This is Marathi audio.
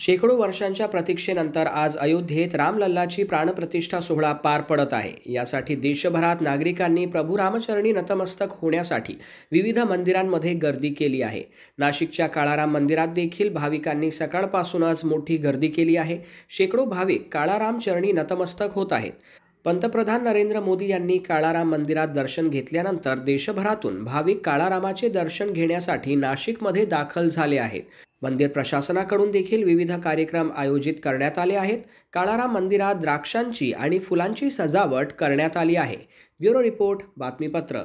शेकडो वर्षांच्या प्रतीक्षेनंतर आज अयोध्येत रामलल्लाची प्राणप्रतिष्ठा सोहळा पार पडत आहे यासाठी देशभरात नागरिकांनी प्रभू रामचरणी नतमस्तक होण्यासाठी विविध मंदिरांमध्ये गर्दी केली आहे नाशिकच्या काळाराम मंदिरात देखील भाविकांनी सकाळपासूनच मोठी गर्दी केली आहे शेकडो भाविक काळाराम चरणी नतमस्तक होत आहेत पंतप्रधान नरेंद्र मोदी यांनी काळाराम मंदिरात दर्शन घेतल्यानंतर देशभरातून भाविक काळारामाचे दर्शन घेण्यासाठी नाशिकमध्ये दाखल झाले आहेत मंदिर प्रशासनाकडून देखील विविध कार्यक्रम आयोजित करण्यात आले आहेत काळाराम मंदिरात द्राक्षांची आणि फुलांची सजावट करण्यात आली आहे ब्युरो रिपोर्ट बातमीपत्र